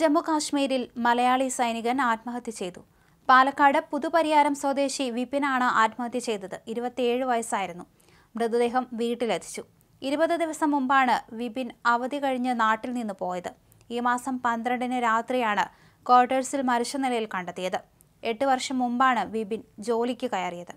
ജമ്മുകാശ്മീരിൽ മലയാളി സൈനികൻ ആത്മഹത്യ ചെയ്തു പാലക്കാട് പുതുപരിയാരം സ്വദേശി വിപിനാണ് ആത്മഹത്യ ചെയ്തത് ഇരുപത്തിയേഴ് വയസ്സായിരുന്നു മൃതദേഹം വീട്ടിലെത്തിച്ചു ഇരുപത് ദിവസം മുമ്പാണ് വിപിൻ അവധി കഴിഞ്ഞ് നാട്ടിൽ നിന്ന് പോയത് ഈ മാസം പന്ത്രണ്ടിന് രാത്രിയാണ് ക്വാർട്ടേഴ്സിൽ മരിച്ച നിലയിൽ കണ്ടെത്തിയത് എട്ട് വർഷം മുമ്പാണ് വിപിൻ ജോലിക്ക് കയറിയത്